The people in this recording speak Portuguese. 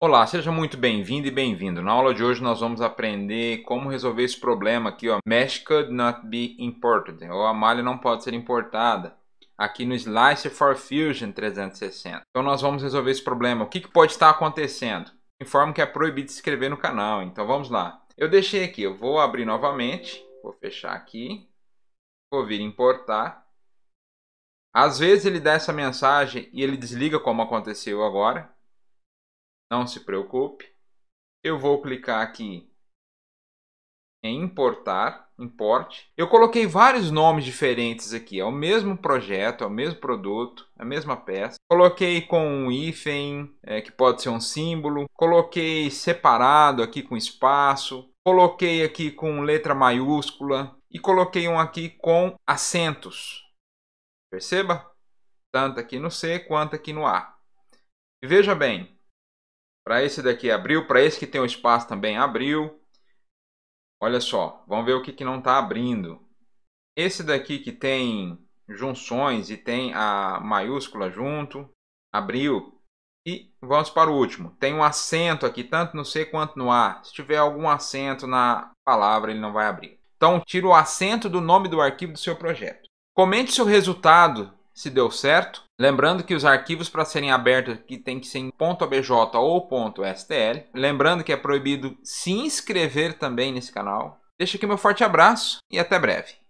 Olá, seja muito bem-vindo e bem-vindo. Na aula de hoje nós vamos aprender como resolver esse problema aqui, ó. Mesh could not be imported, ou a malha não pode ser importada, aqui no Slicer for Fusion 360. Então nós vamos resolver esse problema. O que, que pode estar acontecendo? Informo que é proibido se inscrever no canal, então vamos lá. Eu deixei aqui, eu vou abrir novamente, vou fechar aqui, vou vir importar. Às vezes ele dá essa mensagem e ele desliga como aconteceu agora. Não se preocupe. Eu vou clicar aqui em importar, importe. Eu coloquei vários nomes diferentes aqui. É o mesmo projeto, é o mesmo produto, é a mesma peça. Coloquei com um hífen, é, que pode ser um símbolo. Coloquei separado aqui com espaço. Coloquei aqui com letra maiúscula. E coloquei um aqui com acentos. Perceba? Tanto aqui no C quanto aqui no A. E veja bem, para esse daqui abriu, para esse que tem o um espaço também abriu. Olha só, vamos ver o que, que não está abrindo. Esse daqui que tem junções e tem a maiúscula junto, abriu. E vamos para o último. Tem um acento aqui, tanto no C quanto no A. Se tiver algum acento na palavra, ele não vai abrir. Então, tira o acento do nome do arquivo do seu projeto. Comente seu resultado se deu certo. Lembrando que os arquivos para serem abertos aqui tem que ser em .abj ou .stl. Lembrando que é proibido se inscrever também nesse canal. Deixo aqui meu forte abraço e até breve.